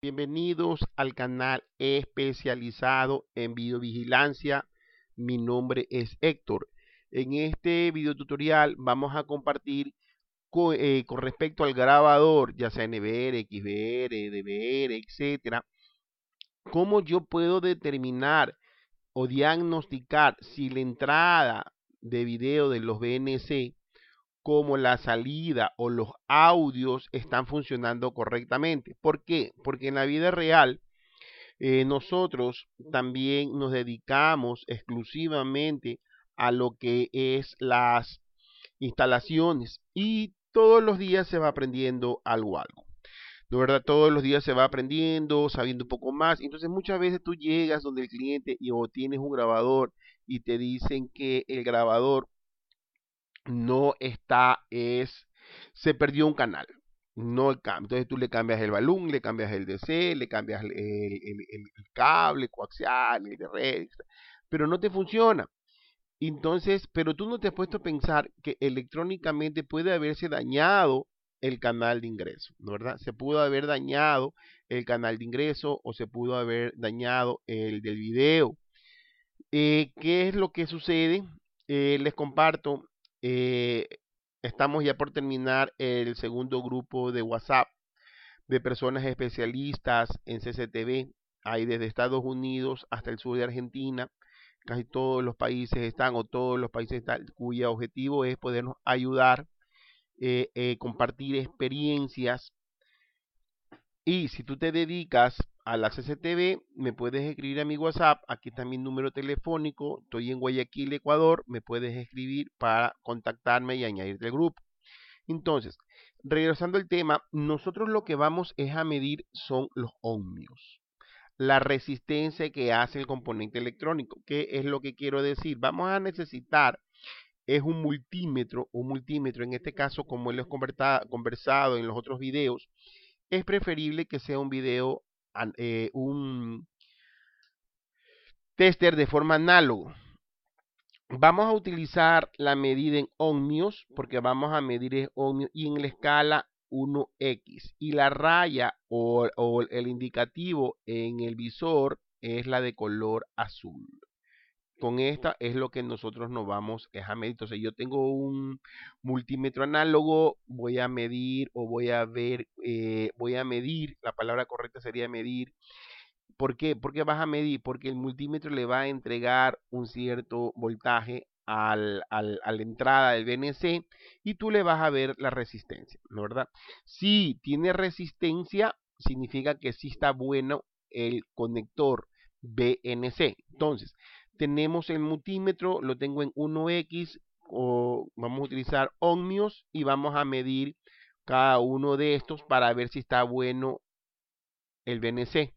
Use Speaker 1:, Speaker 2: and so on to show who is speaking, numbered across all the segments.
Speaker 1: Bienvenidos al canal especializado en videovigilancia. Mi nombre es Héctor. En este video tutorial vamos a compartir eh, con, respecto al grabador, ya sea NBR, XBR, DBR, etcétera, cómo yo puedo determinar o diagnosticar si la entrada de video de los BNC como la salida o los audios están funcionando correctamente. ¿Por qué? Porque en la vida real eh, nosotros también nos dedicamos exclusivamente a lo que es las instalaciones y todos los días se va aprendiendo algo algo. De verdad, todos los días se va aprendiendo, sabiendo un poco más. Entonces muchas veces tú llegas donde el cliente y, o tienes un grabador y te dicen que el grabador no está, es, se perdió un canal. No el Entonces tú le cambias el balón, le cambias el DC, le cambias el, cable coaxial, el de red, pero no te funciona. Entonces, pero tú no te has puesto a pensar que electrónicamente puede haberse dañado el canal de ingreso, ¿no verdad? Se pudo haber dañado el canal de ingreso o se pudo haber dañado el del video. Eh, ¿Qué es lo que sucede? Eh, les comparto eh, estamos ya por terminar el segundo grupo de WhatsApp de personas especialistas en CCTV. Hay desde Estados Unidos hasta el sur de Argentina. Casi todos los países están o todos los países están cuyo objetivo es podernos ayudar, eh, eh, compartir experiencias. Y si tú te dedicas a la CCTV, e me puedes escribir a mi WhatsApp, aquí está mi número telefónico, estoy en Guayaquil, Ecuador, me puedes escribir para contactarme y añadirte al grupo. Entonces, regresando al tema, nosotros lo que vamos es a medir son los ohmios, la resistencia que hace el componente electrónico. ¿Qué es lo que quiero decir? Vamos a necesitar es un multímetro, un multímetro, en este caso como lo he conversado en los otros videos, es preferible que sea un video eh, un tester de forma análogo, Vamos a utilizar la medida en ohmios porque vamos a medir en ohmios y en la escala 1x. Y la raya o el indicativo en el visor es la de color azul con esta es lo que nosotros nos vamos a medir. Entonces yo tengo un multímetro análogo, voy a medir o voy a ver, eh, voy a medir, la palabra correcta sería medir. ¿Por qué? Porque vas a medir, porque el multímetro le va a entregar un cierto voltaje a la entrada del BNC y tú le vas a ver la resistencia, ¿no verdad? Si tiene resistencia, significa que sí está bueno el conector BNC. Entonces, tenemos el multímetro, lo tengo en 1X, o vamos a utilizar ohmios y vamos a medir cada uno de estos para ver si está bueno el BNC.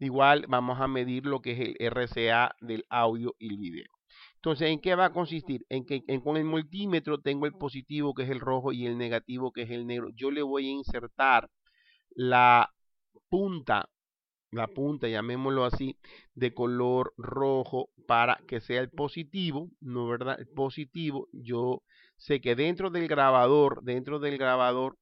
Speaker 1: Igual vamos a medir lo que es el RCA del audio y el video. Entonces, ¿en qué va a consistir? En que con el multímetro tengo el positivo que es el rojo y el negativo que es el negro. Yo le voy a insertar la punta la punta, llamémoslo así, de color rojo para que sea el positivo, ¿no verdad? El positivo, yo sé que dentro del grabador, dentro del grabador,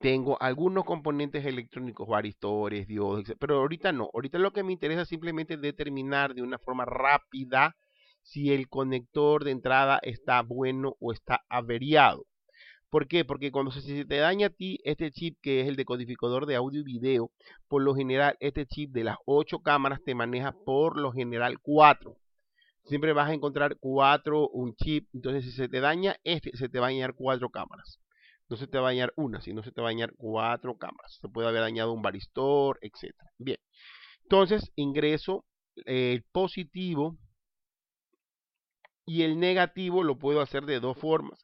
Speaker 1: tengo algunos componentes electrónicos, varistores, diodos, pero ahorita no. Ahorita lo que me interesa es simplemente determinar de una forma rápida si el conector de entrada está bueno o está averiado. ¿Por qué? Porque cuando se te daña a ti este chip que es el decodificador de audio y video, por lo general este chip de las 8 cámaras te maneja por lo general 4. Siempre vas a encontrar 4, un chip. Entonces si se te daña este, se te va a dañar 4 cámaras. No se te va a dañar una, sino se te va a dañar 4 cámaras. Se puede haber dañado un baristor, etc. Bien. Entonces ingreso eh, el positivo y el negativo lo puedo hacer de dos formas.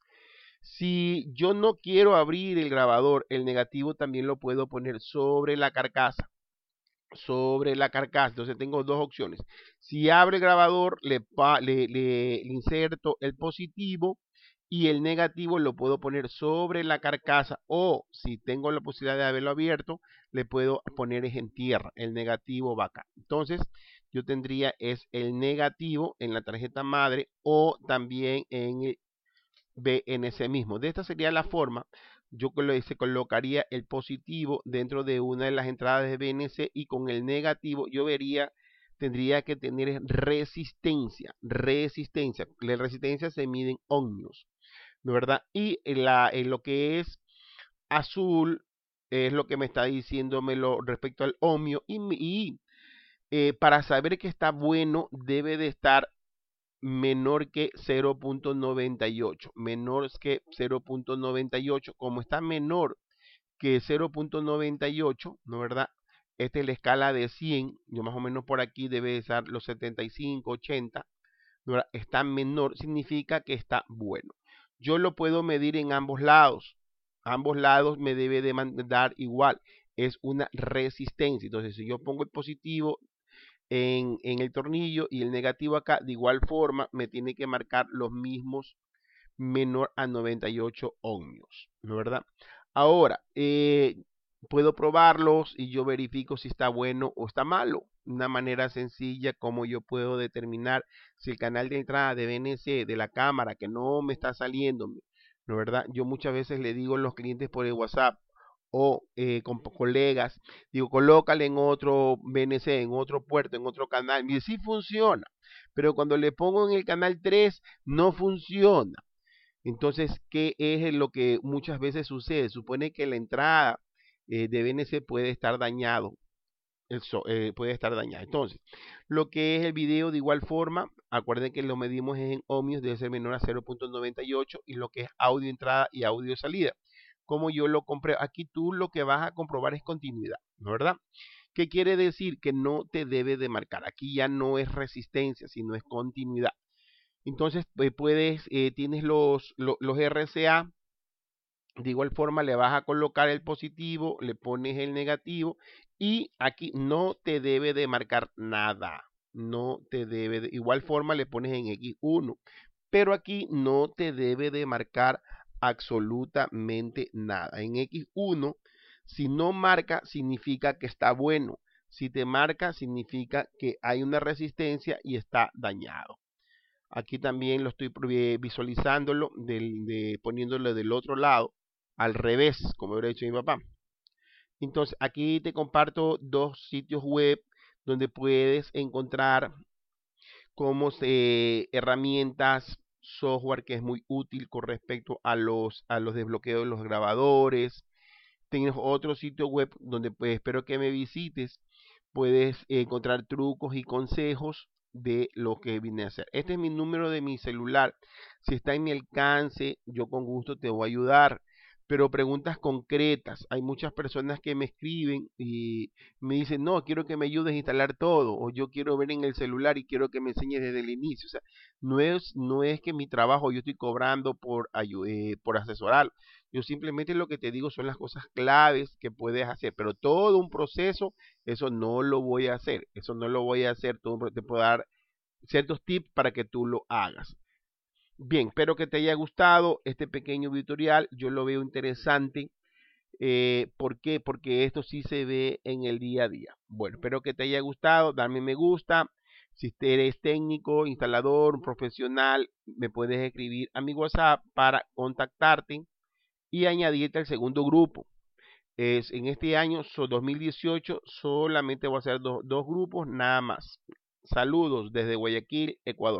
Speaker 1: Si yo no quiero abrir el grabador, el negativo también lo puedo poner sobre la carcasa. Sobre la carcasa. Entonces tengo dos opciones. Si abre el grabador, le, inserto el positivo y el negativo lo puedo poner sobre la carcasa o si tengo la posibilidad de haberlo abierto, le puedo poner en tierra. El negativo va acá. Entonces, yo tendría es el negativo en la tarjeta madre o también en el BNC mismo. De esta sería la forma, yo se colocaría el positivo dentro de una de las entradas de BNC y con el negativo yo vería, tendría que tener resistencia, resistencia. La resistencia se mide en ohmios, verdad? Y lo que es azul es lo que me está diciéndome respecto al ohmio y, eh, para saber que está bueno debe de estar menor que 0.98. Menor que 0.98. Como está menor que 0.98, ¿no verdad? Esta es la escala de 100. Yo más o menos por aquí debe estar los 75, 80. Está menor, significa que está bueno. Yo lo puedo medir en ambos lados. Ambos lados me debe de mandar igual. Es una resistencia. Entonces, si yo pongo el positivo, en, el tornillo y el negativo acá, de igual forma me tiene que marcar los mismos menor a 98 ohmios, ¿no verdad? Ahora, eh, puedo probarlos y yo verifico si está bueno o está malo. Una manera sencilla como yo puedo determinar si el canal de entrada de BNC de la cámara que no me está saliendo, ¿no verdad? Yo muchas veces le digo a los clientes por el WhatsApp, o eh, con colegas, digo, colócale en otro BNC, en otro puerto, en otro canal. Y si funciona, pero cuando le pongo en el canal 3, no funciona. Entonces, ¿qué es lo que muchas veces sucede? Supone que la entrada eh, de BNC puede estar dañado. Eh, puede estar dañada. Entonces, lo que es el video de igual forma, acuerden que lo medimos en ohmios, debe ser menor a 0.98 y lo que es audio entrada y audio salida como yo lo compré. Aquí tú lo que vas a comprobar es continuidad, verdad? ¿Qué quiere decir? Que no te debe de marcar. Aquí ya no es resistencia, sino es continuidad. Entonces eh, puedes, eh, tienes los, los, los RCA, de igual forma le vas a colocar el positivo, le pones el negativo y aquí no te debe de marcar nada. No te debe de igual forma le pones en X1, pero aquí no te debe de marcar absolutamente nada. En X1, si no marca, significa que está bueno. Si te marca, significa que hay una resistencia y está dañado. Aquí también lo estoy visualizándolo, de, poniéndolo del otro lado, al revés, como habría dicho mi papá. Entonces, aquí te comparto dos sitios web donde puedes encontrar como se herramientas software que es muy útil con respecto a los, a los desbloqueos de los grabadores. tengo otro sitio web donde pues, espero que me visites. Puedes encontrar trucos y consejos de lo que vine a hacer. Este es mi número de mi celular. Si está en mi alcance, yo con gusto te voy a ayudar pero preguntas concretas. Hay muchas personas que me escriben y me dicen, no, quiero que me ayudes a instalar todo, o yo quiero ver en el celular y quiero que me enseñes desde el inicio. O sea, no es, no es que mi trabajo yo estoy cobrando por, eh, por asesorar. Yo simplemente lo que te digo son las cosas claves que puedes hacer, pero todo un proceso, eso no lo voy a hacer. Eso no lo voy a hacer. te puedo dar ciertos tips para que tú lo hagas. Bien, espero que te haya gustado este pequeño tutorial. Yo lo veo interesante. Eh, ¿Por qué? Porque esto sí se ve en el día a día. Bueno, espero que te haya gustado. Dame me gusta. Si eres técnico, instalador, profesional, me puedes escribir a mi WhatsApp para contactarte y añadirte al segundo grupo. Es, en este año, 2018, solamente voy a hacer dos grupos, nada más. Saludos desde Guayaquil, Ecuador.